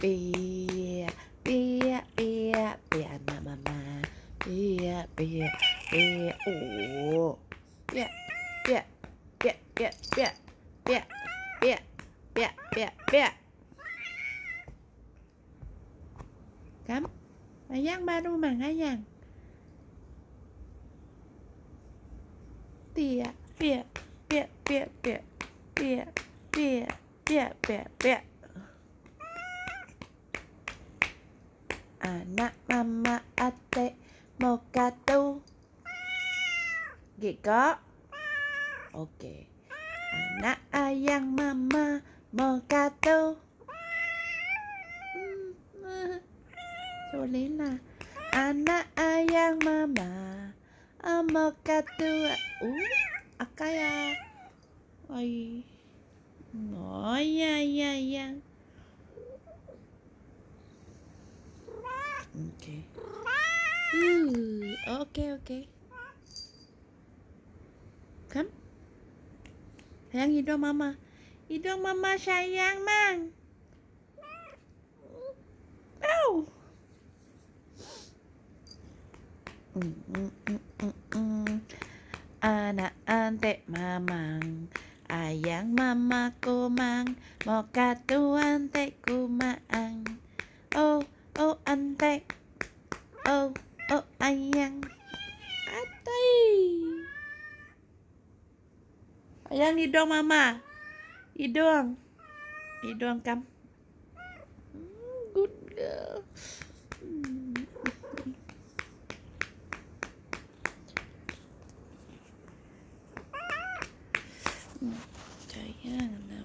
bia bia bia bia ma ma ma bia bia bia ồ bia bia bia bia bia bia bia bia bia bia cắm mà giang ba đu màng hay giang bia bia bia bia bia bia bia bia bia ana mama ate mokatu có? Ok Ana ayang mama mokatu Số hmm. lý là Ana ayang mama mokatu Ú Akaya Ôi Ngồi ya ya ya Okay. Ooh, ừ, okay, okay. Come. Sayang hidung mama. Hidung mama sayang, Mang. Ow. Mm, mm, mm, mm, mm. Anak ante mamang. Ayang mama kumang. Moka tuante kumaang tê ô ơ ai ăn a tê ayang hidung mama đi hidung kam good girl Trời ơi,